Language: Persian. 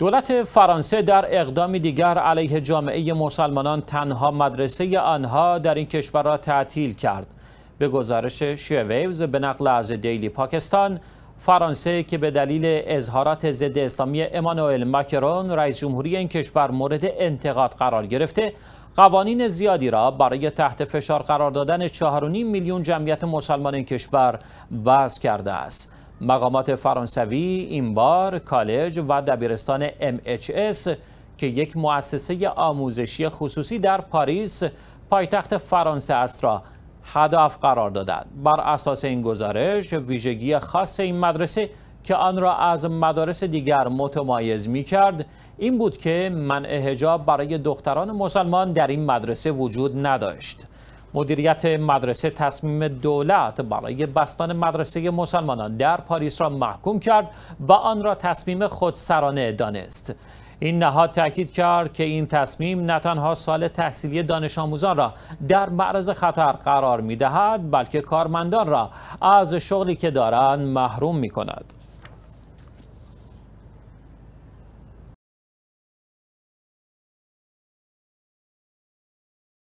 دولت فرانسه در اقدامی دیگر علیه جامعه مسلمانان تنها مدرسه آنها در این کشور را تعطیل کرد. به گزارش شیویوز به نقل از دیلی پاکستان، فرانسه که به دلیل اظهارات ضد اسلامی امانوئل مکرون رئیس جمهوری این کشور مورد انتقاد قرار گرفته، قوانین زیادی را برای تحت فشار قرار دادن 4.5 میلیون جمعیت مسلمان این کشور وضع کرده است. مقامات فرانسوی این بار کالج و دبیرستان MHS که یک مؤسسه آموزشی خصوصی در پاریس پایتخت فرانسه است را هدف قرار دادند بر اساس این گزارش ویژگی خاص این مدرسه که آن را از مدارس دیگر متمایز می کرد این بود که منع هجاب برای دختران مسلمان در این مدرسه وجود نداشت مدیریت مدرسه تصمیم دولت برای بستان مدرسه مسلمانان در پاریس را محکوم کرد و آن را تصمیم خودسرانه دانست. این نهاد تاکید کرد که این تصمیم نه تنها سال تحصیلی دانش آموزان را در معرض خطر قرار می دهد بلکه کارمندان را از شغلی که دارند محروم می کند.